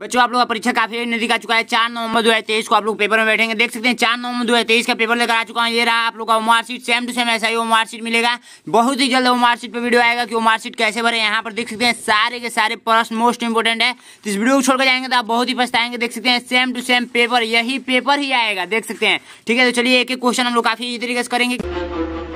बच्चों आप लोग का परीक्षा काफी नजदीक आ चुका है चार नवंबर दो हजार तेईस को आप लोग पेपर में बैठेंगे देख सकते हैं चार नवंबर दो हजार तेईस का पेपर लेकर आ चुका है ये रहा आप लोग का मार्कशीट सेम टू सेम ऐसा ही वो मार्कशीट मिलेगा बहुत ही जल्द वो मार्कशीट पर वीडियो आएगा कि वो मार्कशीट कैसे भरे यहाँ पर देख सकते हैं सारे के सारे प्रश्न मोस्ट इंपोर्टेंट है तो इस वीडियो को छोड़कर जाएंगे तो आप बहुत ही पछताएंगे देख सकते हैं सेम टू सेम पेपर यही पेपर ही आएगा देख सकते हैं ठीक है तो चलिए एक एक क्वेश्चन हम लोग काफी तरीके से करेंगे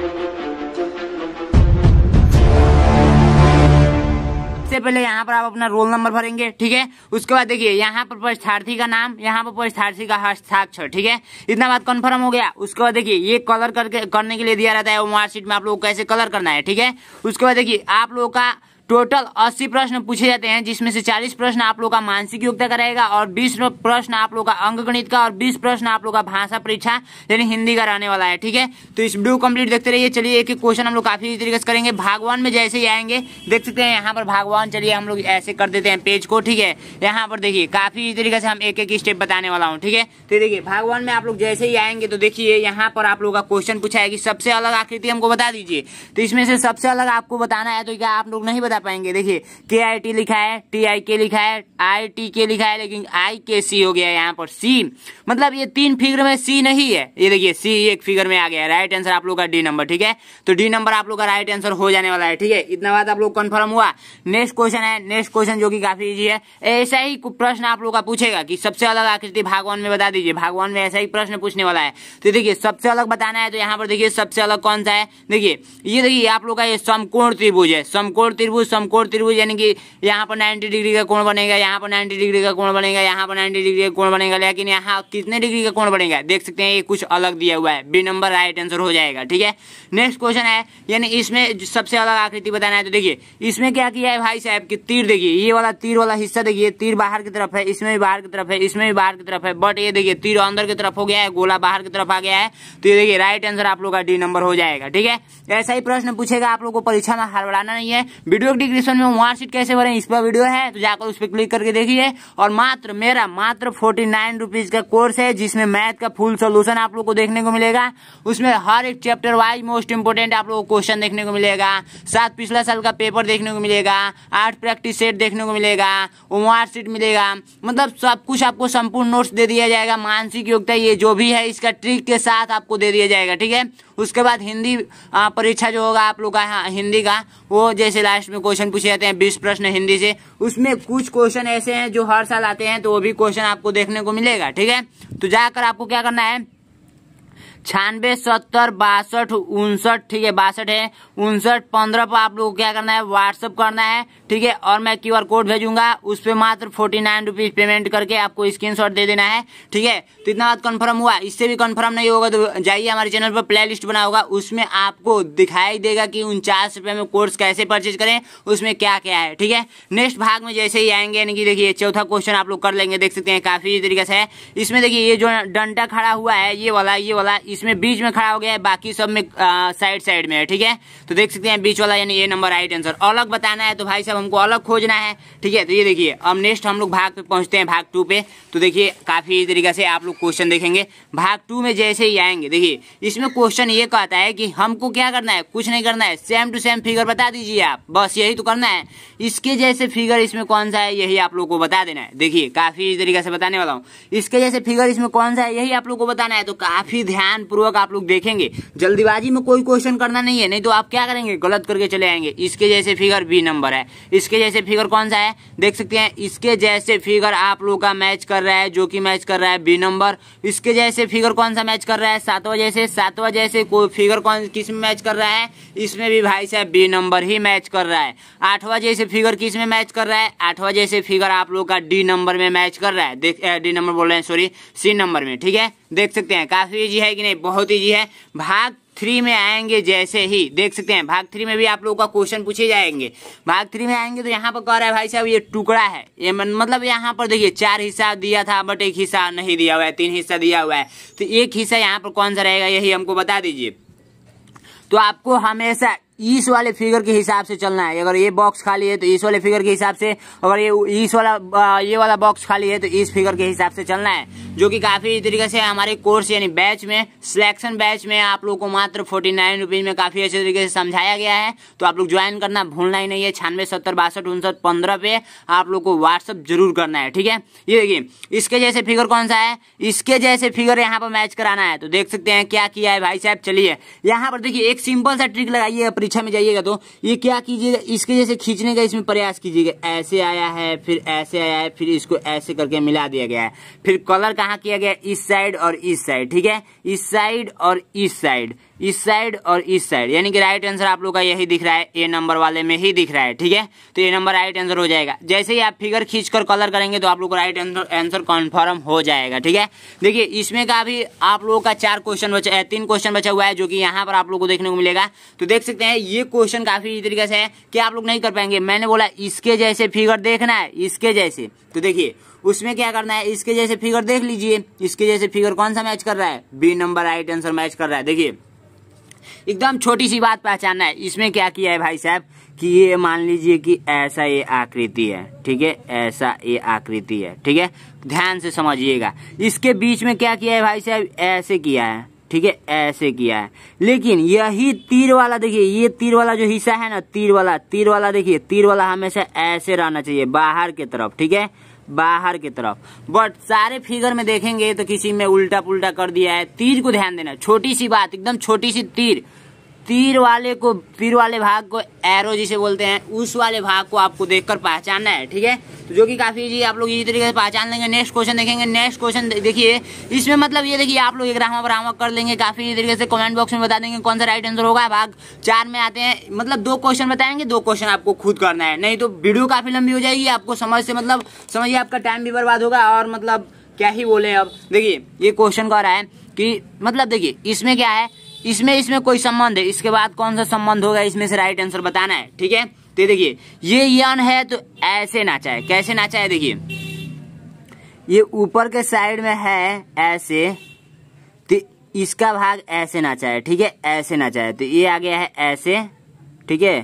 सबसे पहले यहाँ पर आप अपना रोल नंबर भरेंगे ठीक है उसके बाद देखिए यहाँ पर परीक्षार्थी का नाम यहाँ पर परीक्षार्थी का हस्ताक्षर ठीक है इतना बात कन्फर्म हो गया उसके बाद देखिए ये कलर करके करने के लिए दिया रहता है वो मार्कशीट में आप लोग कैसे कलर करना है ठीक है उसके बाद देखिए आप लोगों का टोटल 80 प्रश्न पूछे जाते हैं जिसमें से 40 प्रश्न आप लोग का मानसिक योग्यता का रहेगा और 20 प्रश्न आप लोग का अंग गणित का और 20 प्रश्न आप लोग का भाषा परीक्षा यानी हिंदी का रहने वाला है ठीक है तो इस वीडियो कंप्लीट देखते रहिए चलिए एक एक क्वेश्चन हम लोग काफी तरीके से करेंगे भागवान में जैसे ही आएंगे देख सकते हैं यहाँ पर भागवान चलिए हम लोग ऐसे कर देते हैं पेज को ठीक है यहाँ पर देखिए काफी तरीके से हम एक एक स्टेप बताने वाला हूँ ठीक है तो देखिए भागवान में आप लोग जैसे ही आएंगे तो देखिए यहाँ पर आप लोग का क्वेश्चन पूछा है कि सबसे अलग आकृति हमको बता दीजिए तो इसमें से सबसे अलग आपको बताना है तो क्या आप लोग नहीं पाएंगे देखिए के आई टी लिखा है टी आई के लिखा है आई टी के लिखा है लेकिन आई के सी हो गया यहाँ पर सी मतलब ये तीन फिगर में सी नहीं है ये देखिए सी एक फिगर में आ गया राइट आंसर आप लोग का डी नंबर ठीक है तो डी नंबर आप लोग का राइट आंसर हो जाने वाला है ठीक है इतना बात आप लोग कन्फर्म हुआ नेक्स्ट क्वेश्चन है नेक्स्ट क्वेश्चन जो की काफी ईजी है ऐसा ही प्रश्न आप लोग का पूछेगा कि सबसे अलग आकृति भाग में बता दीजिए भाग में ऐसा ही प्रश्न पूछने वाला है तो देखिए सबसे अलग बताना है तो यहाँ पर देखिए सबसे अलग कौन सा है देखिए ये देखिए आप लोग का ये समकोण त्रिभुज है समकोण त्रिभुज समकोण त्रिभुज यानी कि यहाँ पर नाइन्टी डिग्री का कोण बनेगा यहाँ पर नाइन्टी डिग्री का कोण बनेगा यहाँ पर नाइन्टी डिग्री का कोण बनेगा लेकिन यहाँ कितने डिग्री का कोण बनेगा देख सकते हैं ये कुछ अलग दिया हुआ है बी नंबर राइट आंसर हो जाएगा ठीक है नेक्स्ट क्वेश्चन है यानी इसमें सबसे अलग आकृति बताना है तो देखिए इसमें क्या किया है भाई साहब की तीर देखिए ये वाला तीर वाला हिस्सा देखिए तीर बाहर की तरफ है इसमें भी बाहर की तरफ है इसमें भी बाहर की तरफ है बट ये देखिए तीर अंदर की तरफ हो गया है गोला बाहर की तरफ आ गया है तो ये देखिए राइट आंसर आप लोग का डी नंबर हो जाएगा ठीक है ऐसा ही प्रश्न पूछेगा आप लोग को परीक्षा में हड़बड़ाना नहीं है वीडियो डिस्क्रिप्शन में वन सीट कैसे भरें इस पर वीडियो है तो जाकर उस पर क्लिक करके देखिए और मात्र मेरा मात्र फोर्टी नाइन रुपीज का कोर्स है जिसमें मैथ का फुल सोल्यूशन आप लोग को देखने को मिलेगा उसमें हर एक चैप्टर वाइज मोस्ट इम्पोर्टेंट आप लोग को क्वेश्चन देखने को मिलेगा साथ पिछला साल का पेपर देखने को मिलेगा आठ प्रैक्टिस सेट देखने को मिलेगा होमवर्क सीट मिलेगा मतलब सब कुछ आपको संपूर्ण नोट्स दे दिया जाएगा मानसिक योग्यता ये जो भी है इसका ट्रिक के साथ आपको दे दिया जाएगा ठीक है उसके बाद हिंदी परीक्षा जो होगा आप लोग का हाँ, हिंदी का वो जैसे लास्ट में में क्वेश्चन पूछे जाते हैं बीस प्रश्न हिंदी से उसमें कुछ क्वेश्चन ऐसे हैं जो हर साल आते हैं तो वो भी क्वेश्चन आपको देखने को मिलेगा ठीक है तो जाकर आपको क्या करना है छानबे सत्तर बासठ उनसठ ठीक है बासठ है उनसठ पंद्रह पर आप लोगों को क्या करना है व्हाट्सअप करना है ठीक है और मैं क्यू कोड भेजूंगा उस पर मात्र फोर्टी नाइन रुपीज पेमेंट करके आपको स्क्रीन दे देना है ठीक है तो इतना बात कन्फर्म हुआ इससे भी कन्फर्म नहीं होगा तो जाइए हमारे चैनल पर प्ले लिस्ट बना होगा उसमें आपको दिखाई देगा कि उनचास रुपये में कोर्स कैसे परचेज करें उसमें क्या क्या है ठीक है नेक्स्ट भाग में जैसे ही आएंगे यानी कि देखिए चौथा क्वेश्चन आप लोग कर लेंगे देख सकते हैं काफी तरीके से है इसमें देखिए ये जो डंडा खड़ा हुआ है ये वाला ये वाला इसमें बीच में खड़ा हो गया है बाकी सब में साइड साइड में है ठीक है तो देख सकते हैं बीच वाला यानी ये नंबर राइट आंसर अलग बताना है तो भाई साहब हमको अलग खोजना है ठीक है तो ये देखिए अब नेक्स्ट हम लोग भाग पे पहुंचते हैं भाग टू पे तो देखिए काफी तरीके से आप लोग क्वेश्चन देखेंगे भाग टू में जैसे ही आएंगे देखिए इसमें क्वेश्चन ये कहता है कि हमको क्या करना है कुछ नहीं करना है सेम टू सेम फिगर बता दीजिए आप बस यही तो करना है इसके जैसे फिगर इसमें कौन सा है यही आप लोग को बता देना है देखिए काफी तरीके से बताने वाला हूँ इसके जैसे फिगर इसमें कौन सा है यही आप लोग को बताना है तो काफी ध्यान ध्यान पूर्वक आप लोग देखेंगे जल्दीबाजी में कोई क्वेश्चन करना नहीं है नहीं तो आप क्या करेंगे गलत करके चले आएंगे इसके जैसे फिगर बी नंबर है इसके जैसे फिगर कौन सा है देख सकते हैं इसके जैसे फिगर आप लोग का मैच कर रहा है जो कि मैच कर रहा है बी नंबर इसके जैसे फिगर कौन सा मैच कर रहा है सातवा जैसे सातवा जैसे कोई फिगर कौन किस में मैच कर रहा है इसमें भी भाई साहब बी नंबर ही मैच कर रहा है आठवा जैसे फिगर किस में मैच कर रहा है आठवा जैसे फिगर आप लोग का डी नंबर में मैच कर रहा है देख डी नंबर बोल रहे हैं सॉरी सी नंबर में ठीक है देख सकते हैं काफी ईजी है कि नहीं बहुत ईजी है भाग थ्री में आएंगे जैसे ही देख सकते हैं भाग थ्री में भी आप लोगों का क्वेश्चन पूछे जाएंगे भाग थ्री में आएंगे तो यहाँ पर कह रहा है भाई साहब ये टुकड़ा है ये मतलब यहाँ पर देखिए चार हिस्सा दिया था बट एक हिस्सा नहीं दिया हुआ है तीन हिस्सा दिया हुआ है तो एक हिस्सा यहाँ पर कौन सा रहेगा यही हमको बता दीजिए तो आपको हमेशा इस वाले फिगर के हिसाब से चलना है अगर ये बॉक्स खाली है तो इस वाले फिगर के हिसाब से अगर ये इस वाला ये वाला बॉक्स खाली है तो इस फिगर के हिसाब से चलना है जो कि काफ़ी तरीके से हमारे कोर्स यानी बैच में सिलेक्शन बैच में आप लोग को मात्र फोर्टी नाइन रुपीज़ में काफ़ी अच्छे तरीके से समझाया गया है तो आप लोग ज्वाइन करना भूलना ही नहीं है छियानवे सत्तर बासठ उनसठ पंद्रह पे आप लोग को व्हाट्सअप जरूर करना है ठीक है ये देखिए इसके जैसे फिगर कौन सा है इसके जैसे फिगर यहाँ पर मैच कराना है तो देख सकते हैं क्या किया है भाई साहब चलिए यहाँ पर देखिए एक सिंपल सा ट्रिक लगाइए परीक्षा में जाइएगा तो ये क्या कीजिएगा इसके जैसे खींचने का इसमें प्रयास कीजिएगा ऐसे आया है फिर ऐसे आया है फिर इसको ऐसे करके मिला दिया गया है फिर कलर कहाँ किया गया इस साइड और इस साइड ठीक है इस साइड और इस साइड इस साइड और इस साइड यानी कि राइट आंसर आप लोग का यही दिख रहा है ए नंबर वाले में ही दिख रहा है ठीक है तो ए नंबर राइट आंसर हो जाएगा जैसे ही आप फिगर खींचकर कलर करेंगे तो आप लोग का राइट आंसर कन्फर्म हो जाएगा ठीक है देखिए इसमें का भी आप लोगों का चार क्वेश्चन बचा है तीन क्वेश्चन बचा हुआ है जो कि यहाँ पर आप लोग को देखने को मिलेगा तो देख सकते हैं ये क्वेश्चन काफी तरीके से है कि आप लोग नहीं कर पाएंगे मैंने बोला इसके जैसे फिगर देखना है इसके जैसे तो देखिए उसमें क्या करना है इसके जैसे फिगर देख लीजिए इसके जैसे फिगर कौन सा मैच कर रहा है B number right answer match कर रहा है देखिए एकदम छोटी सी बात पहचानना है इसमें क्या किया है भाई साहब कि ये मान लीजिए कि ऐसा ये आकृति है ठीक है ऐसा ये आकृति है ठीक है ध्यान से समझिएगा इसके बीच में क्या किया है भाई साहब ऐसे किया है ठीक है ऐसे किया है लेकिन यही तीर वाला देखिए ये तीर वाला जो हिस्सा है ना तीर वाला तीर वाला देखिए तीर वाला हमेशा ऐसे रहना चाहिए बाहर की तरफ ठीक है बाहर की तरफ बट सारे फिगर में देखेंगे तो किसी में उल्टा पुल्टा कर दिया है तीर को ध्यान देना छोटी सी बात एकदम छोटी सी तीर तीर वाले को तीर वाले भाग को एरो जिसे बोलते हैं उस वाले भाग को आपको देखकर पहचानना है ठीक है तो जो कि काफी जी आप लोग इसी तरीके से पहचान लेंगे नेक्स्ट क्वेश्चन देखेंगे नेक्स्ट क्वेश्चन देखिए इसमें मतलब ये देखिए आप लोग एक रामा बरामा कर लेंगे काफी तरीके से कमेंट बॉक्स में बता देंगे कौन सा राइट आंसर होगा भाग चार में आते हैं मतलब दो क्वेश्चन बताएंगे दो क्वेश्चन आपको खुद करना है नहीं तो वीडियो काफी लंबी हो जाएगी आपको समझ से मतलब समझिए आपका टाइम भी बर्बाद होगा और मतलब क्या ही बोले अब देखिए ये क्वेश्चन कह रहा है कि मतलब देखिए इसमें क्या है इसमें इसमें कोई संबंध है इसके बाद कौन सा संबंध होगा इसमें से राइट आंसर बताना है ठीक है तो देखिए ये यन है तो ऐसे नाचा है कैसे नाचा है देखिए ये ऊपर के साइड में है ऐसे तो इसका भाग ऐसे नाचा है ठीक है ऐसे नाचा है तो ये आ गया है ऐसे ठीक है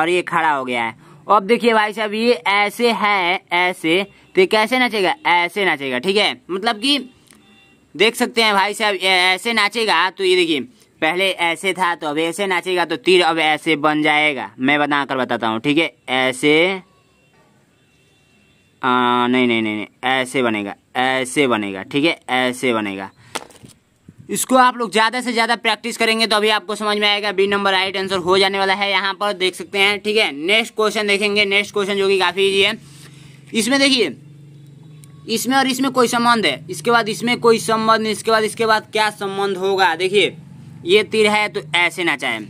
और ये खड़ा हो गया है अब देखिए भाई साहब ये ऐसे है ऐसे तो कैसे नाचेगा ऐसे नाचेगा ठीक है मतलब कि देख सकते हैं भाई साहब ऐसे नाचेगा तो ये देखिए पहले ऐसे था तो अब ऐसे नाचेगा तो तीर अब ऐसे बन जाएगा मैं बना कर बताता हूँ ठीक है ऐसे आ, नहीं नहीं नहीं नहीं ऐसे बनेगा ऐसे बनेगा ठीक है ऐसे बनेगा इसको आप लोग ज़्यादा से ज़्यादा प्रैक्टिस करेंगे तो अभी आपको समझ में आएगा बी नंबर राइट आंसर हो जाने वाला है यहाँ पर देख सकते हैं ठीक है नेक्स्ट क्वेश्चन देखेंगे नेक्स्ट क्वेश्चन जो कि काफ़ी ईजी है इसमें देखिए इसमें और इसमें कोई संबंध है इसके बाद इसमें कोई संबंध नहीं इसके बाद इसके बाद क्या संबंध होगा देखिए ये तीर है तो ऐसे नचाए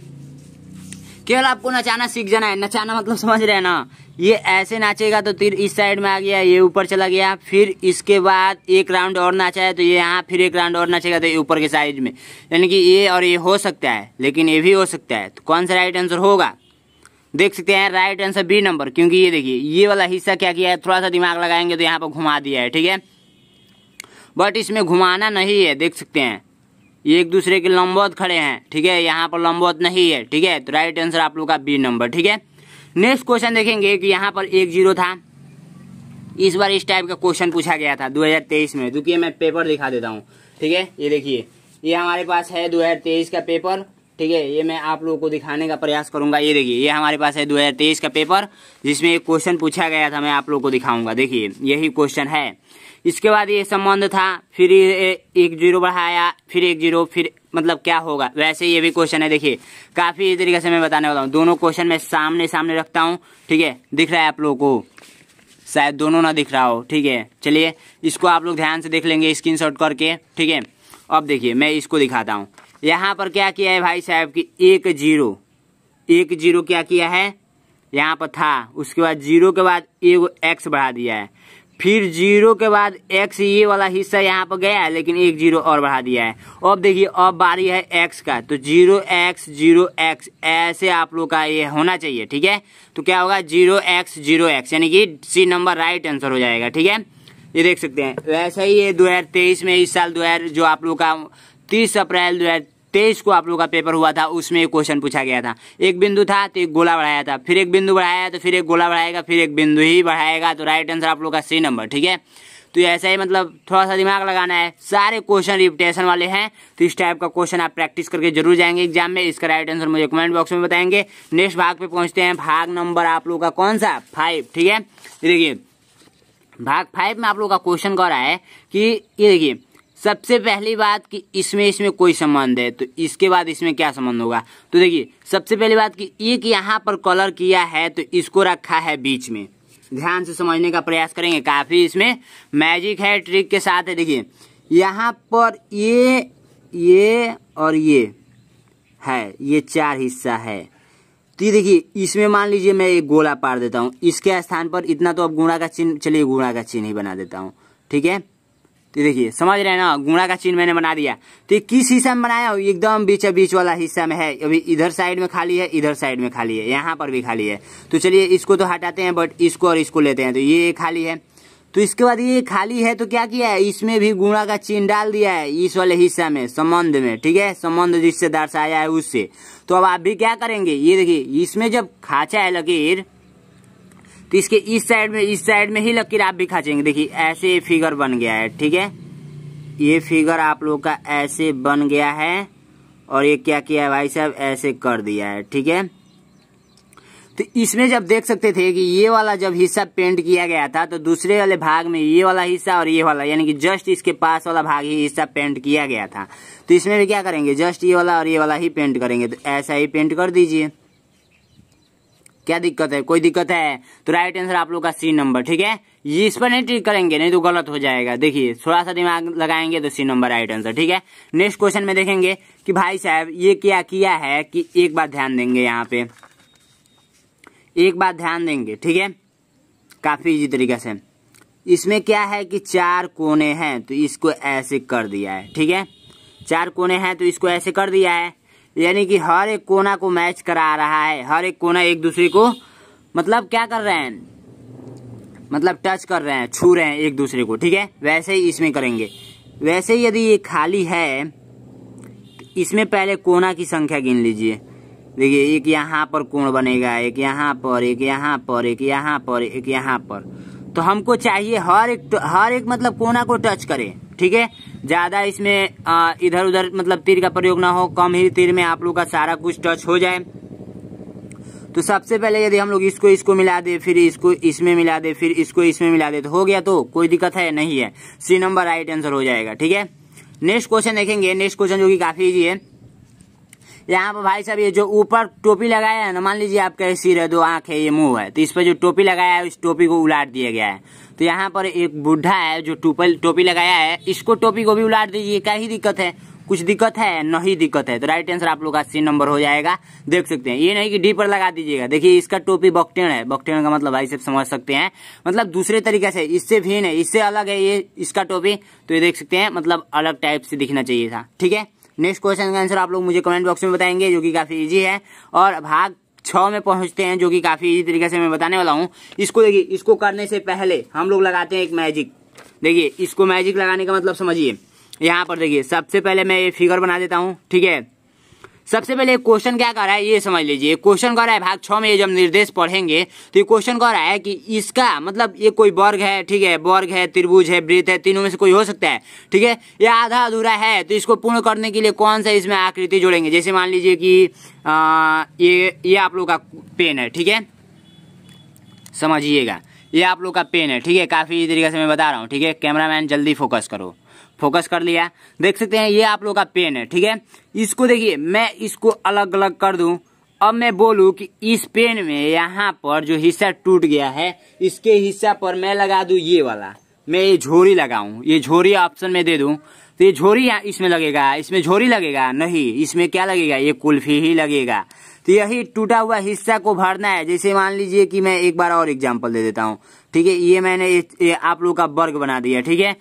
केवल आपको नचाना सीख जाना है नचाना मतलब समझ रहे हैं ना ये ऐसे नाचेगा तो तीर इस साइड में आ गया ये ऊपर चला गया फिर इसके बाद एक राउंड और नाचा है तो ये यहाँ फिर एक राउंड और नाचेगा तो ये ऊपर के साइड में यानी कि ये और ये हो सकता है लेकिन ये भी हो सकता है तो कौन सा राइट आंसर होगा देख सकते हैं राइट आंसर बी नंबर क्योंकि ये देखिए ये वाला हिस्सा क्या किया है थोड़ा सा दिमाग लगाएंगे तो यहाँ पर घुमा दिया है ठीक है बट इसमें घुमाना नहीं है देख सकते हैं ये एक दूसरे के लंबवत खड़े हैं ठीक है यहाँ पर लंबवत नहीं है ठीक है तो राइट आंसर आप लोग का बी नंबर ठीक है नेक्स्ट क्वेश्चन देखेंगे कि यहाँ पर एक जीरो था इस बार इस टाइप का क्वेश्चन पूछा गया था 2023 में देखिए मैं पेपर दिखा देता हूँ ठीक है ये देखिए ये हमारे पास है 2023 का पेपर ठीक है ये मैं आप लोगों को दिखाने का प्रयास करूंगा ये देखिए ये हमारे पास है 2023 का पेपर जिसमें एक क्वेश्चन पूछा गया था मैं आप लोगों को दिखाऊंगा देखिए यही क्वेश्चन है इसके बाद ये संबंध था फिर एक जीरो बढ़ाया फिर एक जीरो फिर मतलब क्या होगा वैसे ये भी क्वेश्चन है देखिए काफी इस तरीके से मैं बताने वाला हूँ दोनों क्वेश्चन मैं सामने सामने रखता हूँ ठीक है दिख रहा है आप लोगों को शायद दोनों ना दिख रहा हो ठीक है चलिए इसको आप लोग ध्यान से देख लेंगे स्क्रीन करके ठीक है अब देखिए मैं इसको दिखाता हूँ यहाँ पर क्या किया है भाई साहब की एक जीरो एक जीरो क्या किया है यहाँ पर था उसके बाद जीरो के बाद एक एक्स बढ़ा दिया है फिर जीरो के बाद एक्स ये वाला हिस्सा यहाँ पर गया है लेकिन एक जीरो और बढ़ा दिया है अब देखिए अब बारी है एक्स का तो जीरो एक्स जीरो एक्स ऐसे आप लोग का ये होना चाहिए ठीक है तो क्या होगा जीरो एक्स जीरो एक्स यानी कि सी नंबर राइट आंसर हो जाएगा ठीक है ये देख सकते हैं वैसे तो ही ये दो में इस साल दो जो आप लोग का तीस अप्रैल दो तेईस को आप लोग का पेपर हुआ था उसमें एक क्वेश्चन पूछा गया था एक बिंदु था तो एक गोला बढ़ाया था फिर एक बिंदु बढ़ाया तो फिर एक गोला बढ़ाएगा फिर एक बिंदु ही बढ़ाएगा तो राइट आंसर आप लोग का सी नंबर ठीक है तो ऐसा ही मतलब थोड़ा सा दिमाग लगाना है सारे क्वेश्चन रिपिटेशन वाले हैं तो इस टाइप का क्वेश्चन आप प्रैक्टिस करके जरूर जाएंगे एग्जाम में इसका राइट आंसर मुझे कमेंट बॉक्स में बताएंगे नेक्स्ट भाग पे पहुंचते हैं भाग नंबर आप लोग का कौन सा फाइव ठीक है देखिए भाग फाइव में आप लोग का क्वेश्चन कर रहा है कि ये देखिए सबसे पहली बात कि इसमें इसमें कोई संबंध है तो इसके बाद इसमें क्या संबंध होगा तो देखिए सबसे पहली बात कि एक यहाँ पर कलर किया है तो इसको रखा है बीच में ध्यान से समझने का प्रयास करेंगे काफी इसमें मैजिक है ट्रिक के साथ है देखिए यहाँ पर ये ये और ये है ये चार हिस्सा है तो देखिए इसमें मान लीजिए मैं एक गोला पार देता हूँ इसके स्थान पर इतना तो अब गुणा का चिन्ह चलिए गुणा का चिन्ह ही बना देता हूँ ठीक है तो देखिए समझ रहे हैं ना गुणा का चिन्ह मैंने बना दिया तो ये किस हिस्सा में बनाया हूँ एकदम बीच बीच वाला हिस्सा में है अभी इधर साइड में खाली है इधर साइड में खाली है यहाँ पर भी खाली है तो चलिए इसको तो हटाते हैं बट इसको और इसको लेते हैं तो ये खाली है तो इसके बाद ये खाली है तो क्या किया है इसमें भी गुणा का चिन्ह डाल दिया है इस वाले हिस्सा में संबंध में ठीक है संबंध जिससे दर्शाया है उससे तो अब आप भी क्या करेंगे ये देखिए इसमें जब खाचा है लकीर तो इसके इस साइड में इस साइड में ही लकीर आप भी खाचेंगे देखिए ऐसे ये फिगर बन गया है ठीक है ये फिगर आप लोग का ऐसे बन गया है और ये क्या किया है भाई साहब ऐसे कर दिया है ठीक है तो इसमें जब देख सकते थे कि ये वाला जब हिस्सा पेंट किया गया था तो दूसरे वाले भाग में ये वाला हिस्सा और ये वाला यानी कि जस्ट इसके पास वाला भाग ही हिस्सा पेंट किया गया था तो इसमें भी क्या करेंगे जस्ट ये वाला और ये वाला ही पेंट करेंगे तो ऐसा ही पेंट कर दीजिए क्या दिक्कत है कोई दिक्कत है तो राइट आंसर आप लोग का सी नंबर ठीक है ये इस पर नहीं ट्रिक करेंगे नहीं तो गलत हो जाएगा देखिए थोड़ा सा दिमाग लगाएंगे तो सी नंबर राइट आंसर ठीक है नेक्स्ट क्वेश्चन में देखेंगे कि भाई साहब ये क्या किया है कि एक बार ध्यान देंगे यहाँ पे एक बार ध्यान देंगे ठीक है काफी इजी तरीके से इसमें क्या है कि चार कोने हैं तो इसको ऐसे कर दिया है ठीक है चार कोने हैं तो इसको ऐसे कर दिया है यानी कि हर एक कोना को मैच करा रहा है हर एक कोना एक दूसरे को मतलब क्या कर रहे हैं मतलब टच कर रहे हैं छू रहे हैं एक दूसरे को ठीक है वैसे ही इसमें करेंगे वैसे यदि ये खाली है इसमें पहले कोना की संख्या गिन लीजिए देखिए एक यहाँ पर कोण बनेगा एक यहाँ पर एक यहाँ पर एक यहाँ पर एक यहाँ पर तो हमको चाहिए हर एक हर एक मतलब कोना को टच करे ठीक है ज़्यादा इसमें इधर उधर मतलब तीर का प्रयोग ना हो कम ही तीर में आप लोग का सारा कुछ टच हो जाए तो सबसे पहले यदि हम लोग इसको इसको मिला दे फिर इसको इसमें मिला दे फिर इसको इसमें मिला दे तो हो गया तो कोई दिक्कत है नहीं है सी नंबर राइट आंसर हो जाएगा ठीक है नेक्स्ट क्वेश्चन देखेंगे नेक्स्ट क्वेश्चन जो कि काफी ईजी है यहाँ पर भाई साहब ये जो ऊपर टोपी लगाया है ना मान लीजिए आपका सिर है दो आंख है ये मुंह है तो इस पर जो टोपी लगाया है उस टोपी को उलाट दिया गया है तो यहाँ पर एक बुढ़ा है जो टोपल टोपी लगाया है इसको टोपी को भी उलाट दीजिए क्या ही दिक्कत है कुछ दिक्कत है नहीं दिक्कत है तो राइट आंसर आप लोग का सी नंबर हो जाएगा देख सकते हैं ये नहीं कि डी पर लगा दीजिएगा देखिए इसका टोपी बॉक्टेन है बॉक्टेन का मतलब भाई सब समझ सकते हैं मतलब दूसरे तरीके से इससे भिन्न है इससे अलग है ये इसका टोपी तो ये देख सकते हैं मतलब अलग टाइप से दिखना चाहिए था ठीक है नेक्स्ट क्वेश्चन का आंसर आप लोग मुझे कमेंट बॉक्स में बताएंगे जो कि काफी इजी है और भाग छः में पहुंचते हैं जो कि काफ़ी इजी तरीके से मैं बताने वाला हूँ इसको देखिए इसको करने से पहले हम लोग लगाते हैं एक मैजिक देखिए इसको मैजिक लगाने का मतलब समझिए यहाँ पर देखिए सबसे पहले मैं ये फिगर बना देता हूँ ठीक है सबसे पहले क्वेश्चन क्या कर रहा है ये समझ लीजिए क्वेश्चन कह रहा है भाग छ में ये जब निर्देश पढ़ेंगे तो ये क्वेश्चन कह रहा है कि इसका मतलब ये कोई वर्ग है ठीक है वर्ग है त्रिभुज है वृत्त है तीनों में से कोई हो सकता है ठीक है ये आधा अधूरा है तो इसको पूर्ण करने के लिए कौन सा इसमें आकृति जोड़ेंगे जैसे मान लीजिए कि आ, ये ये आप लोग का पेन है ठीक है समझिएगा ये आप लोग का पेन है ठीक है काफ़ी तरीके से मैं बता रहा हूँ ठीक है कैमरामैन जल्दी फोकस करो फोकस कर लिया देख सकते हैं ये आप लोग का पेन है ठीक है इसको देखिए मैं इसको अलग अलग कर दू अब मैं बोलू कि इस पेन में यहाँ पर जो हिस्सा टूट गया है इसके हिस्सा पर मैं लगा दू ये वाला मैं ये झोरी लगाऊ ये झोरी ऑप्शन में दे दू तो ये झोरी इसमें लगेगा इसमें झोरी लगेगा नहीं इसमें क्या लगेगा ये कुल्फी ही लगेगा तो यही टूटा हुआ हिस्सा को भरना है जैसे मान लीजिए कि मैं एक बार और एग्जाम्पल दे देता हूँ ठीक है ये मैंने ये आप लोग का वर्ग बना दिया ठीक है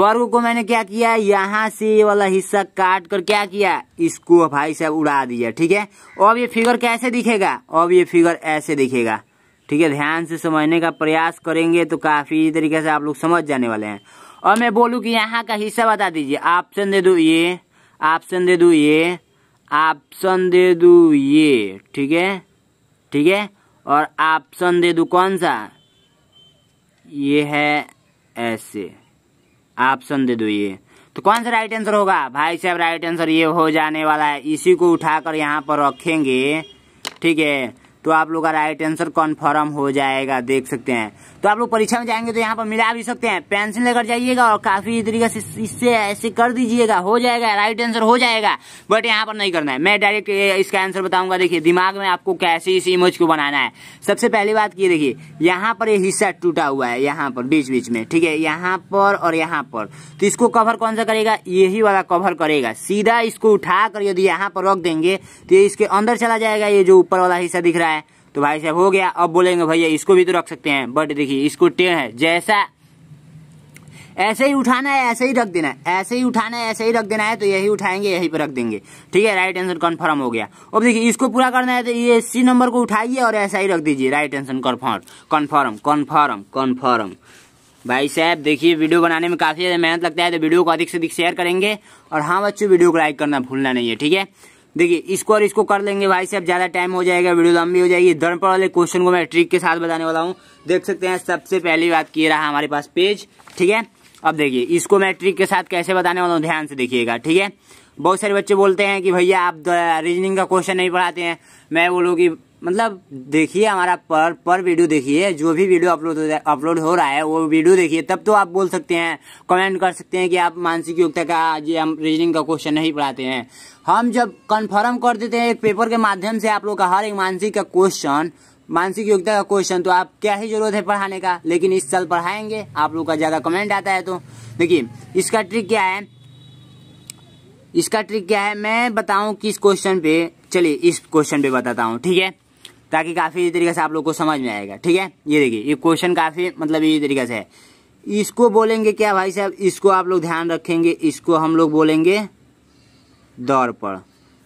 वर्ग को मैंने क्या किया यहाँ से ये वाला हिस्सा काट कर क्या किया इसको भाई साहब उड़ा दिया ठीक है अब ये फिगर कैसे दिखेगा अब ये फिगर ऐसे दिखेगा ठीक है ध्यान से समझने का प्रयास करेंगे तो काफी तरीके से आप लोग समझ जाने वाले हैं और मैं बोलूँ कि यहाँ का हिस्सा बता दीजिए ऑप्शन दे दू ये ऑप्शन दे दो ये ऑप्शन दे दू ये ठीक है ठीक है और ऑप्शन दे दू कौन सा ये है ऐसे ऑप्शन दे दू ये तो कौन सा राइट आंसर होगा भाई साहब राइट आंसर ये हो जाने वाला है इसी को उठाकर यहाँ पर रखेंगे ठीक है तो आप लोग का राइट आंसर कन्फर्म हो जाएगा देख सकते हैं तो आप लोग परीक्षा में जाएंगे तो यहाँ पर मिला भी सकते हैं पेंसिल लेकर जाइएगा और काफी तरीके से इससे ऐसे कर दीजिएगा हो जाएगा राइट आंसर हो जाएगा बट यहाँ पर नहीं करना है मैं डायरेक्ट इसका आंसर बताऊंगा देखिए दिमाग में आपको कैसे इस इमेज को बनाना है सबसे पहली बात की देखिए यहाँ पर ये यह हिस्सा टूटा हुआ है यहाँ पर बीच बीच में ठीक है यहाँ पर और यहाँ पर तो इसको कवर कौन सा करेगा यही वाला कवर करेगा सीधा इसको उठा कर यदि यहाँ पर रख देंगे तो ये इसके अंदर चला जाएगा ये जो ऊपर वाला हिस्सा दिख रहा है तो भाई साहब हो गया अब बोलेंगे भैया इसको भी तो रख सकते हैं बट देखिए इसको टेन है जैसा ऐसे ही उठाना है ऐसे ही रख देना है ऐसे ही उठाना है ऐसे ही रख देना है तो यही उठाएंगे यहीं पर रख देंगे ठीक है राइट आंसर कन्फर्म हो गया अब देखिए इसको पूरा करना है तो ये सी नंबर को उठाइए और ऐसा ही रख दीजिए right answer confirm confirm confirm confirm भाई साहब देखिए वीडियो बनाने में काफ़ी ज़्यादा मेहनत लगता है तो वीडियो को अधिक से अधिक शेयर करेंगे और हाँ बच्चों वीडियो को लाइक करना भूलना नहीं है ठीक है देखिए इसको और इसको कर लेंगे भाई से अब ज्यादा टाइम हो जाएगा वीडियो लंबी हो जाएगी धर्मपड़ वाले क्वेश्चन को मैं ट्रिक के साथ बताने वाला हूँ देख सकते हैं सबसे पहली बात की रहा हमारे पास पेज ठीक है अब देखिए इसको मैं ट्रिक के साथ कैसे बताने वाला हूँ ध्यान से देखिएगा ठीक है बहुत सारे बच्चे बोलते हैं कि भैया आप रीजनिंग का क्वेश्चन नहीं पढ़ाते हैं मैं बोलूँ कि मतलब देखिए हमारा पर पर वीडियो देखिए जो भी वीडियो अपलोड हो अपलोड हो रहा है वो वीडियो देखिए तब तो आप बोल सकते हैं कमेंट कर सकते हैं कि आप मानसिक योग्यता का ये हम रीजनिंग का क्वेश्चन नहीं पढ़ाते हैं हम जब कन्फर्म कर देते हैं एक पेपर के माध्यम से आप लोग का हर एक मानसिक का क्वेश्चन मानसिक योग्यता का क्वेश्चन तो आप क्या ही जरूरत है पढ़ाने का लेकिन इस साल पढ़ाएंगे आप लोग का ज़्यादा कमेंट आता है तो देखिए इसका ट्रिक क्या है इसका ट्रिक क्या है मैं बताऊं किस क्वेश्चन पे चलिए इस क्वेश्चन पे बताता हूँ ठीक है ताकि काफ़ी तरीके से आप लोग को समझ में आएगा ठीक है ये देखिए ये क्वेश्चन काफ़ी मतलब ये तरीके से है इसको बोलेंगे क्या भाई साहब इसको आप लोग ध्यान रखेंगे इसको हम लोग बोलेंगे पर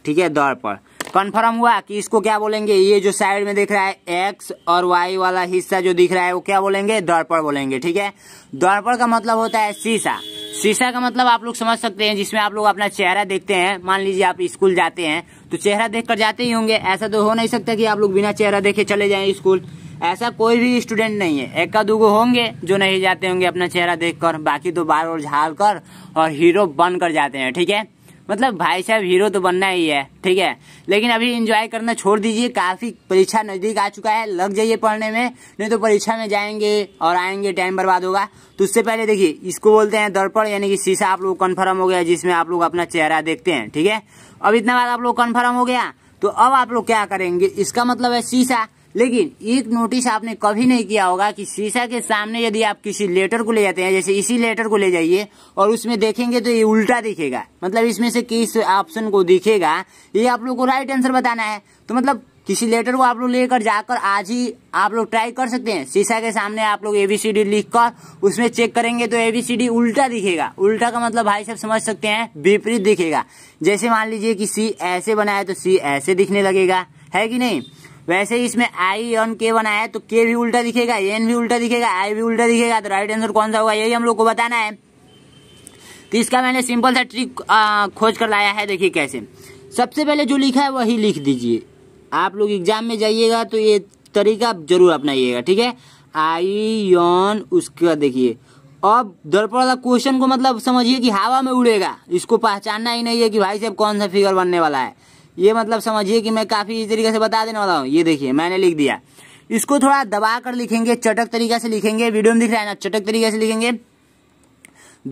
ठीक है पर कन्फर्म हुआ कि इसको क्या बोलेंगे ये जो साइड में दिख रहा है एक्स और वाई वाला हिस्सा जो दिख रहा है वो क्या बोलेंगे दौरपड़ बोलेंगे ठीक है दौरपड़ का मतलब होता है शीशा शीशा का मतलब आप लोग समझ सकते हैं जिसमें आप लोग अपना चेहरा देखते हैं मान लीजिए आप स्कूल जाते हैं तो चेहरा देख कर जाते ही होंगे ऐसा तो हो नहीं सकता कि आप लोग बिना चेहरा देखे चले जाएं स्कूल ऐसा कोई भी स्टूडेंट नहीं है एक का दूगो होंगे जो नहीं जाते होंगे अपना चेहरा देखकर बाकी तो बार और झाल कर और हीरो बन कर जाते हैं ठीक है मतलब भाई साहब हीरो तो बनना ही है ठीक है लेकिन अभी इंजॉय करना छोड़ दीजिए काफ़ी परीक्षा नज़दीक आ चुका है लग जाइए पढ़ने में नहीं तो परीक्षा में जाएंगे और आएंगे टाइम बर्बाद होगा तो उससे पहले देखिए इसको बोलते हैं दर्पण यानी कि शीशा आप लोग कन्फर्म हो गया जिसमें आप लोग अपना चेहरा देखते हैं ठीक है अब इतना बात आप लोग कन्फर्म हो गया तो अब आप लोग क्या करेंगे इसका मतलब है शीशा लेकिन एक नोटिस आपने कभी नहीं किया होगा कि शीशा के सामने यदि आप किसी लेटर को ले जाते हैं जैसे इसी लेटर को ले जाइए और उसमें देखेंगे तो ये उल्टा दिखेगा मतलब इसमें से किस ऑप्शन को दिखेगा ये आप लोग को राइट आंसर बताना है तो मतलब किसी लेटर को आप लोग लेकर जाकर आज ही आप लोग ट्राई कर सकते हैं शीशा के सामने आप लोग एबीसीडी लिख कर उसमें चेक करेंगे तो एबीसीडी उल्टा दिखेगा उल्टा का मतलब भाई सब समझ सकते हैं विपरीत दिखेगा जैसे मान लीजिए कि सी ऐसे बनाए तो सी ऐसे दिखने लगेगा है कि नहीं वैसे ही इसमें आई ऑन के वन है तो के भी उल्टा दिखेगा एन भी उल्टा दिखेगा आई भी उल्टा दिखेगा तो राइट आंसर कौन सा होगा यही हम लोग को बताना है तो इसका मैंने सिंपल सा ट्रिक खोज कर लाया है देखिए कैसे सबसे पहले जो लिखा है वही लिख दीजिए आप लोग एग्जाम में जाइएगा तो ये तरीका जरूर अपनाइएगा ठीक है आई यन उसका देखिए अब दर्पण वाला क्वेश्चन को मतलब समझिए कि हवा में उड़ेगा इसको पहचानना ही नहीं है कि भाई साहब कौन सा फिगर बनने वाला है ये मतलब समझिए कि मैं काफी इस तरीके से बता देने वाला हूँ ये देखिए मैंने लिख दिया इसको थोड़ा दबा कर लिखेंगे चटक तरीके से लिखेंगे वीडियो में दिख रहा है ना चटक तरीके से लिखेंगे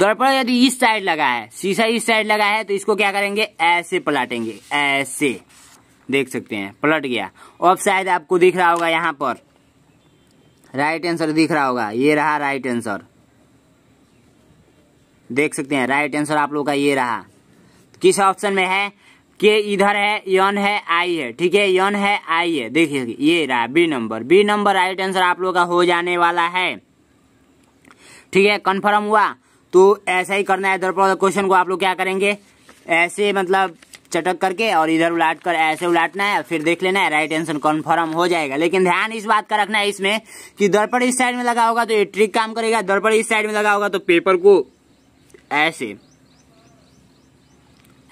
दर्पण यदि इस साइड लगा है शीशा इस साइड लगा है तो इसको क्या करेंगे ऐसे पलटेंगे ऐसे देख सकते हैं पलट गया अब शायद आपको दिख रहा होगा यहाँ पर राइट आंसर दिख रहा होगा ये रहा राइट आंसर देख सकते हैं राइट आंसर आप लोग का ये रहा किस ऑप्शन में है के इधर है यन है आई है ठीक है यन है आई है देखिए ये रहा B number B number right answer आप लोग का हो जाने वाला है ठीक है कन्फर्म हुआ तो ऐसा ही करना है पर क्वेश्चन को आप लोग क्या करेंगे ऐसे मतलब चटक करके और इधर उलाट कर ऐसे उलाटना है फिर देख लेना है राइट आंसर कन्फर्म हो जाएगा लेकिन ध्यान इस बात का रखना है इसमें कि दर्पण इस साइड में लगा होगा तो ये ट्रिक काम करेगा दर्पण इस साइड में लगा होगा तो पेपर को ऐसे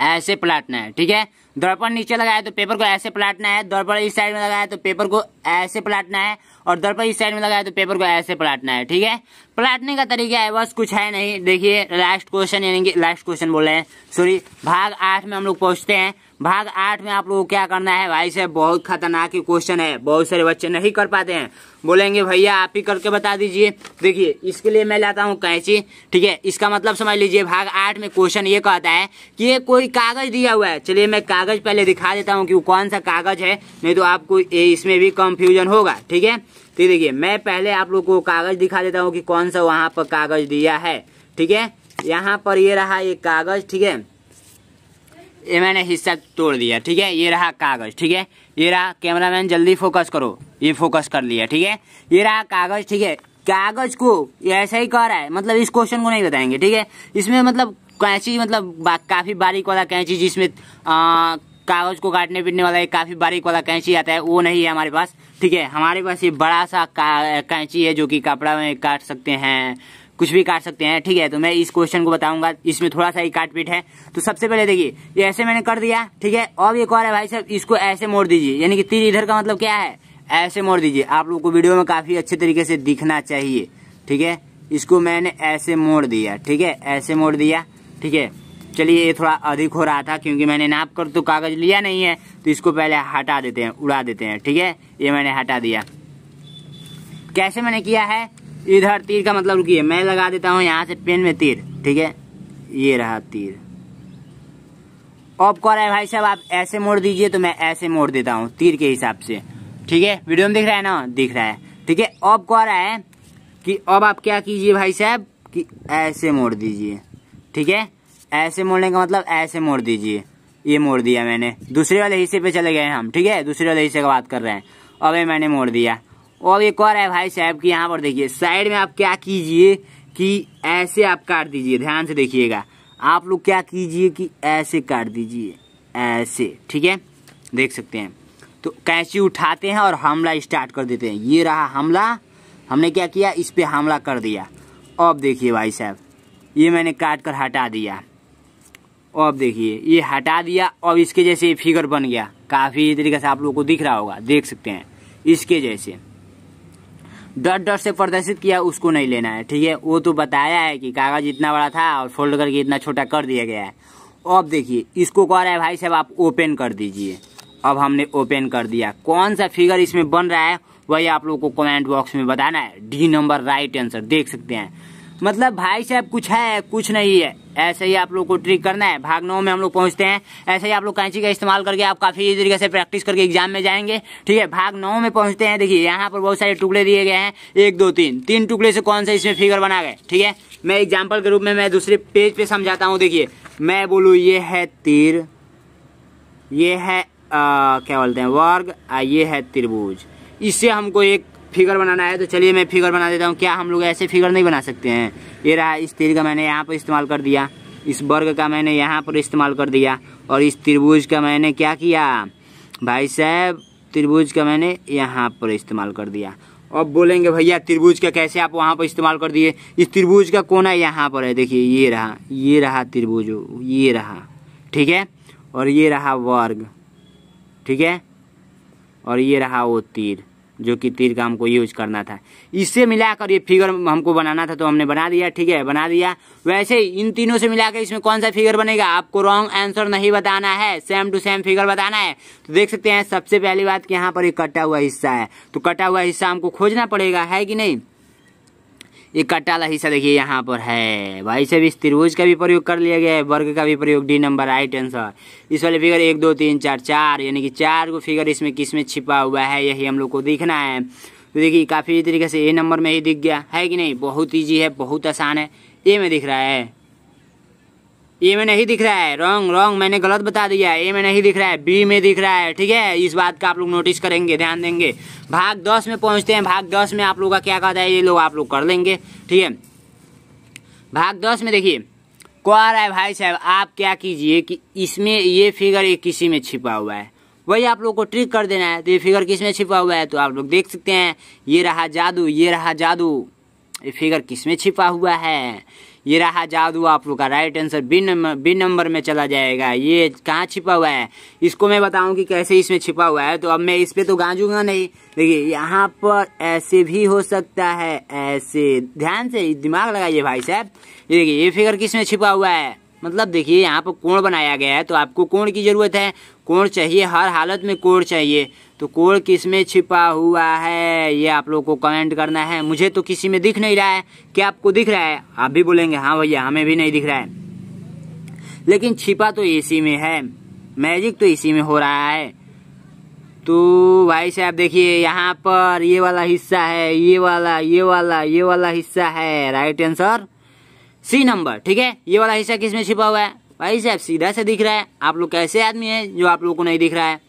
ऐसे पलटना है ठीक है दर्पण नीचे लगाया तो पेपर को ऐसे पलटना है दर्पण इस साइड में लगाया तो पेपर को ऐसे पलटना है और दर्पण इस साइड में लगाया तो पेपर को ऐसे पलटना है ठीक है पलटने का तरीका है बस कुछ है नहीं देखिए लास्ट क्वेश्चन यानी कि लास्ट क्वेश्चन बोल रहे हैं सॉरी भाग आठ में हम लोग पहुंचते हैं भाग आठ में आप लोगों को क्या करना है भाई साहब बहुत खतरनाक ही क्वेश्चन है बहुत सारे बच्चे नहीं कर पाते हैं बोलेंगे भैया आप ही करके बता दीजिए देखिए इसके लिए मैं लाता हूँ कैंची ठीक है इसका मतलब समझ लीजिए भाग आठ में क्वेश्चन ये कहता है कि ये कोई कागज दिया हुआ है चलिए मैं कागज पहले दिखा देता हूँ कि वो कौन सा कागज है नहीं तो आपको इसमें भी कंफ्यूजन होगा ठीक है तो देखिए मैं पहले आप लोग को कागज दिखा देता हूँ कि कौन सा वहाँ पर कागज दिया है ठीक है यहाँ पर ये रहा ये कागज ठीक है ये मैंने हिस्सा तोड़ दिया ठीक है ये रहा कागज ठीक है ये रहा कैमरामैन जल्दी फोकस करो ये फोकस कर लिया ठीक है ये रहा कागज ठीक है कागज को ये ऐसा ही कह रहा है मतलब इस क्वेश्चन को नहीं बताएंगे ठीक है इसमें मतलब कैंची मतलब बा, काफी बारीक वाला कैंची जिसमें कागज को काटने पीटने वाला एक काफी बारीक वाला कैंची आता है वो नहीं है हमारे पास ठीक है हमारे पास ये बड़ा सा कैंची है जो कि कपड़ा में काट सकते हैं कुछ भी काट सकते हैं ठीक है तो मैं इस क्वेश्चन को बताऊंगा इसमें थोड़ा सा ही काट पीट है तो सबसे पहले देखिए ये ऐसे मैंने कर दिया ठीक है अब एक और है भाई साहब इसको ऐसे मोड़ दीजिए यानी कि तीर इधर का मतलब क्या है ऐसे मोड़ दीजिए आप लोग को वीडियो में काफी अच्छे तरीके से दिखना चाहिए ठीक है इसको मैंने ऐसे मोड़ दिया ठीक है ऐसे मोड़ दिया ठीक है चलिए ये थोड़ा अधिक हो रहा था क्योंकि मैंने नाप कर तो कागज लिया नहीं है तो इसको पहले हटा देते हैं उड़ा देते हैं ठीक है ये मैंने हटा दिया कैसे मैंने किया है इधर तीर का मतलब रुकिए मैं लगा देता हूँ यहाँ से पेन में तीर ठीक है ये रहा तीर ऑफ कॉल है भाई साहब आप ऐसे मोड़ दीजिए तो मैं ऐसे मोड़ देता हूँ तीर के हिसाब से ठीक है वीडियो में दिख रहा है ना दिख रहा है ठीक है ऑफ रहा है कि अब आप क्या कीजिए भाई साहब कि ऐसे मोड़ दीजिए ठीक है ऐसे मोड़ने का मतलब ऐसे मोड़ दीजिए ये मोड़ दिया मैंने दूसरे वाले हिस्से पे चले गए हम ठीक है दूसरे वाले हिस्से का बात कर रहे हैं अब मैंने मोड़ दिया और एक और है भाई साहब कि यहाँ पर देखिए साइड में आप क्या कीजिए कि ऐसे आप काट दीजिए ध्यान से देखिएगा आप लोग क्या कीजिए कि ऐसे काट दीजिए ऐसे ठीक है देख सकते हैं तो कैंची उठाते हैं और हमला स्टार्ट कर देते हैं ये रहा हमला हमने क्या किया इस पर हमला कर दिया अब देखिए भाई साहब ये मैंने काट कर हटा दिया अब देखिए ये हटा दिया अब इसके जैसे फिगर बन गया काफ़ी तरीके से आप लोगों को दिख रहा होगा देख सकते हैं इसके जैसे डॉट डॉट से प्रदर्शित किया उसको नहीं लेना है ठीक है वो तो बताया है कि कागज इतना बड़ा था और फोल्ड करके इतना छोटा कर दिया गया है अब देखिए इसको कह रहा है भाई साहब आप ओपन कर दीजिए अब हमने ओपन कर दिया कौन सा फिगर इसमें बन रहा है वही आप लोग को कमेंट बॉक्स में बताना है डी नंबर राइट आंसर देख सकते हैं मतलब भाई साहब कुछ है कुछ नहीं है ऐसे ही आप लोग को ट्रिक करना है भाग नौ में हम लोग पहुंचते हैं ऐसे ही आप लोग कैंची का इस्तेमाल करके आप काफी तरीके से प्रैक्टिस करके एग्जाम में जाएंगे ठीक है भाग नौ में पहुंचते हैं देखिए यहाँ पर बहुत सारे टुकड़े दिए गए हैं एक दो तीन तीन टुकड़े से कौन सा इसमें फिगर बना गए ठीक है मैं एग्जाम्पल के रूप में मैं दूसरे पेज पे समझाता हूँ देखिए मैं बोलूँ ये है तीर ये है आ, क्या बोलते हैं वर्ग आ ये है त्रिभुज इससे हमको एक फिगर बनाना है तो चलिए मैं फिगर बना देता हूँ क्या हम लोग ऐसे फिगर नहीं बना सकते हैं ये रहा इस तीर का मैंने यहाँ पर इस्तेमाल कर दिया इस वर्ग का मैंने यहाँ पर इस्तेमाल कर दिया और इस त्रिभुज का मैंने क्या किया भाई साहब त्रिभुज का मैंने यहाँ पर इस्तेमाल कर दिया अब बोलेंगे भैया त्रिभुज का कैसे आप वहाँ पर इस्तेमाल कर दिए इस त्रिभुज का कोना यहाँ पर है देखिए ये रहा ये रहा त्रिभुज ये रहा ठीक है और ये रहा वर्ग ठीक है और ये रहा वो तीर जो कि तीर का हमको यूज करना था इससे मिलाकर ये फिगर हमको बनाना था तो हमने बना दिया ठीक है बना दिया वैसे इन तीनों से मिलाकर इसमें कौन सा फिगर बनेगा आपको रॉन्ग आंसर नहीं बताना है सेम टू सेम फिगर बताना है तो देख सकते हैं सबसे पहली बात कि यहाँ पर कटा हुआ हिस्सा है तो कटा हुआ हिस्सा हमको खोजना पड़ेगा है कि नहीं ये कटाला वाला हिस्सा देखिए यहाँ पर है भाई सब इस त्रिभुज का भी प्रयोग कर लिया गया है वर्ग का भी प्रयोग डी नंबर राइट आंसर इस वाले फिगर एक दो तीन चार चार यानी कि चार को फिगर इसमें किस में छिपा हुआ है यही हम लोग को देखना है तो देखिए काफ़ी तरीके से ए नंबर में ही दिख गया है कि नहीं बहुत ईजी है बहुत आसान है ए में दिख रहा है ए में नहीं दिख रहा है रॉन्ग रॉन्ग मैंने गलत बता दिया ए में नहीं दिख रहा है बी में दिख रहा है ठीक है इस बात का आप लोग नोटिस करेंगे ध्यान देंगे भाग दस में पहुंचते हैं भाग दस में आप लोग का क्या कहता है ये लोग आप लोग कर लेंगे ठीक है भाग दस में देखिए कह रहा है भाई साहब आप क्या कीजिए कि इसमें ये फिगर एक किसी में छिपा हुआ है वही आप लोग को ट्रिक कर देना है तो ये फिगर किस में छिपा हुआ है तो आप लोग देख सकते हैं ये रहा जादू ये रहा जादू ये फिगर किस में छिपा हुआ है ये रहा जादू आप लोग का right answer B number B number में चला जाएगा ये कहाँ छिपा हुआ है इसको मैं बताऊँ कि कैसे इसमें छिपा हुआ है तो अब मैं इस पर तो गांजूंगा नहीं देखिए यहाँ पर ऐसे भी हो सकता है ऐसे ध्यान से दिमाग लगाइए भाई साहब ये देखिए ये फिगर किस में छिपा हुआ है मतलब देखिए यहाँ पर कोण बनाया गया है तो आपको कोण की ज़रूरत है कोण चाहिए हर हालत में कोण चाहिए तो कोण किस में छिपा हुआ है ये आप लोग को कमेंट करना है मुझे तो किसी में दिख नहीं रहा है क्या आपको दिख रहा है आप भी बोलेंगे हाँ भैया हमें भी नहीं दिख रहा है लेकिन छिपा तो इसी में है मैजिक तो इसी में हो रहा है तो भाई साहब देखिए यहाँ पर ये वाला हिस्सा है ये वाला ये वाला ये वाला हिस्सा है राइट आंसर सी नंबर ठीक है ये वाला हिस्सा किसमें छिपा हुआ है भाई साहब सीधा से दिख रहा है आप लोग कैसे आदमी है जो आप लोग को नहीं दिख रहा है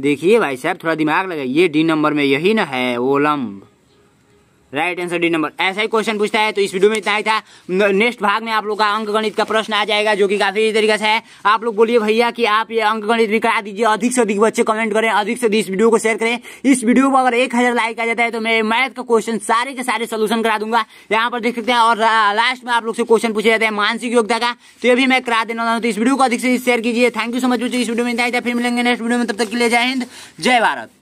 देखिए भाई साहब थोड़ा दिमाग लगाइए ये डी नंबर में यही ना है ओलम्ब राइट आंसर डी नंबर ऐसा ही क्वेश्चन पूछता है तो इस वीडियो में इतना ही था नेक्स्ट भाग में आप लोग का अंक गणित का प्रश्न आ जाएगा जो कि काफी तरीके से है आप लोग बोलिए भैया कि आप ये अंक गणित भी करा दीजिए अधिक से अधिक बच्चे कमेंट करें अधिक से अधिक इस वीडियो को शेयर करें इस वीडियो को अगर एक हजार लाइक आ जाता है तो मैं मैथ का क्वेश्चन सारे के सारे सोल्यूशन करा दूंगा यहाँ पर देख सकते हैं और लास्ट में आप लोग से क्वेश्चन पूछे जाते हैं मानसिक योग्यता का तो ये भी मैं करा देने वाला हूँ तो इस वीडियो को अधिक से शेयर कीजिए थैंक यू सो मच इस वीडियो में इतना ही था फिर मिलेंगे नेक्स्ट वीडियो में तब तक के लिए जय हिंद जय भारत